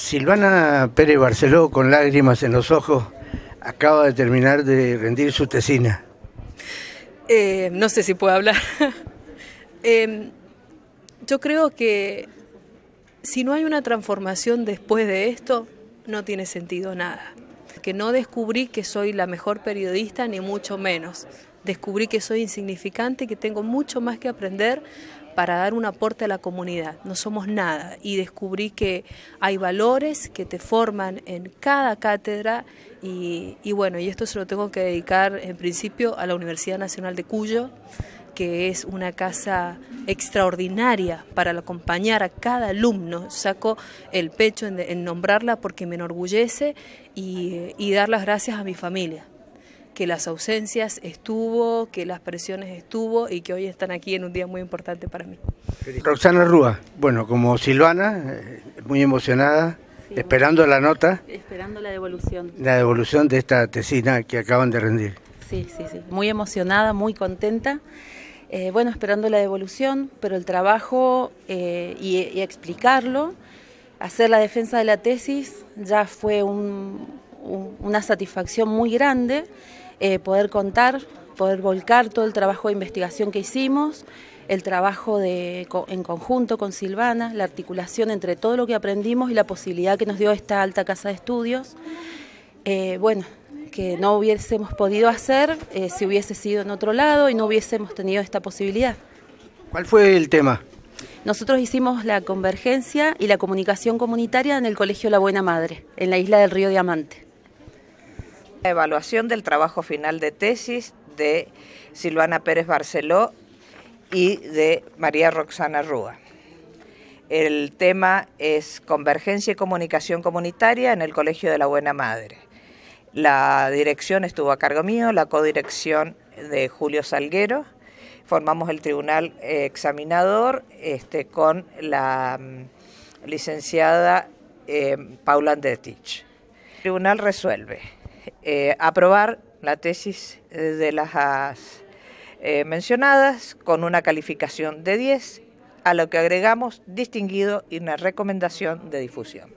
Silvana Pérez Barceló, con lágrimas en los ojos, acaba de terminar de rendir su tesina. Eh, no sé si puedo hablar. Eh, yo creo que si no hay una transformación después de esto, no tiene sentido nada. Que no descubrí que soy la mejor periodista, ni mucho menos. Descubrí que soy insignificante y que tengo mucho más que aprender para dar un aporte a la comunidad. No somos nada. Y descubrí que hay valores que te forman en cada cátedra y, y bueno, y esto se lo tengo que dedicar en principio a la Universidad Nacional de Cuyo que es una casa extraordinaria para acompañar a cada alumno. Saco el pecho en, nombrarla porque me enorgullece y, dar las gracias a mi familia que las ausencias estuvo, que las presiones estuvo y que hoy están aquí en un día muy importante para mí. Roxana Rúa, bueno, como Silvana, eh, muy emocionada, esperando la nota. Esperando la devolución. La devolución de esta tesina que acaban de rendir. Sí, sí, sí, muy emocionada, muy contenta. Eh, bueno, esperando la devolución, pero el trabajo eh, y, explicarlo, hacer la defensa de la tesis, ya fue una satisfacción muy grande eh, poder contar, poder volcar todo el trabajo de investigación que hicimos, el trabajo de, en conjunto con Silvana, la articulación entre todo lo que aprendimos y la posibilidad que nos dio esta alta casa de estudios. bueno, que no hubiésemos podido hacer eh, si hubiese sido en otro lado y no hubiésemos tenido esta posibilidad. ¿Cuál fue el tema? Nosotros hicimos la convergencia y la comunicación comunitaria en el Colegio La Buena Madre, en la isla del Río Diamante. La evaluación del trabajo final de tesis de Silvana Pérez Barceló y de María Roxana Rúa. El tema es convergencia y comunicación comunitaria en el Colegio de la Buena Madre. La dirección estuvo a cargo mío, la codirección de Julio Salguero. Formamos el tribunal eh, examinador este, con la mm, licenciada eh, Paula Andetich. El tribunal resuelve eh, aprobar la tesis de las mencionadas con una calificación de 10, a lo que agregamos distinguido y una recomendación de difusión.